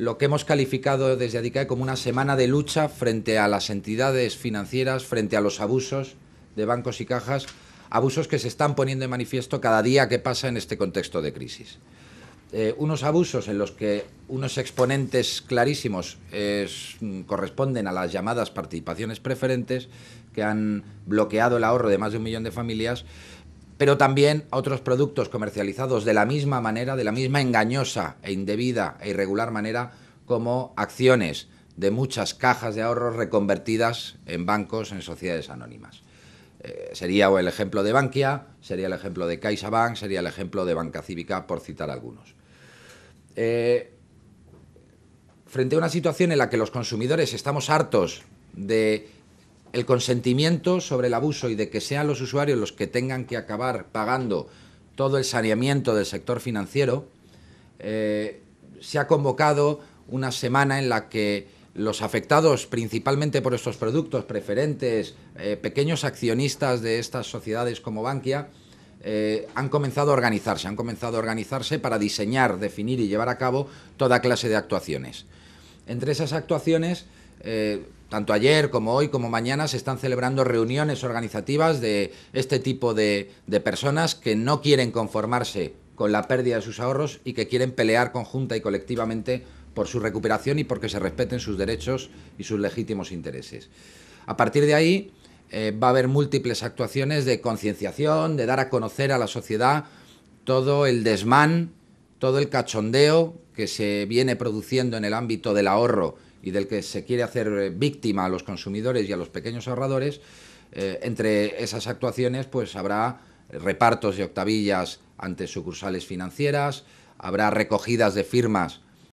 lo que hemos calificado desde ADICAE como una semana de lucha frente a las entidades financieras, frente a los abusos de bancos y cajas, abusos que se están poniendo de manifiesto cada día que pasa en este contexto de crisis. Eh, unos abusos en los que unos exponentes clarísimos mm, corresponden a las llamadas participaciones preferentes que han bloqueado el ahorro de más de un millón de familias, pero también otros productos comercializados de la misma manera, de la misma engañosa e indebida e irregular manera, como acciones de muchas cajas de ahorros reconvertidas en bancos, en sociedades anónimas. Eh, sería el ejemplo de Bankia, sería el ejemplo de CaixaBank, sería el ejemplo de Banca Cívica, por citar algunos. Eh, frente a una situación en la que los consumidores estamos hartos de el consentimiento sobre el abuso y de que sean los usuarios los que tengan que acabar pagando todo el saneamiento del sector financiero, eh, se ha convocado una semana en la que los afectados principalmente por estos productos preferentes, eh, pequeños accionistas de estas sociedades como Bankia, eh, han comenzado a organizarse, han comenzado a organizarse para diseñar, definir y llevar a cabo toda clase de actuaciones. Entre esas actuaciones eh, tanto ayer como hoy como mañana se están celebrando reuniones organizativas de este tipo de, personas que no quieren conformarse con la pérdida de sus ahorros y que quieren pelear conjunta y colectivamente por su recuperación y porque se respeten sus derechos y sus legítimos intereses. A partir de ahí eh, va a haber múltiples actuaciones de concienciación, de dar a conocer a la sociedad todo el desmán todo el cachondeo que se viene produciendo en el ámbito del ahorro y del que se quiere hacer eh, víctima a los consumidores y a los pequeños ahorradores, eh, entre esas actuaciones pues habrá repartos de octavillas ante sucursales financieras, habrá recogidas de firmas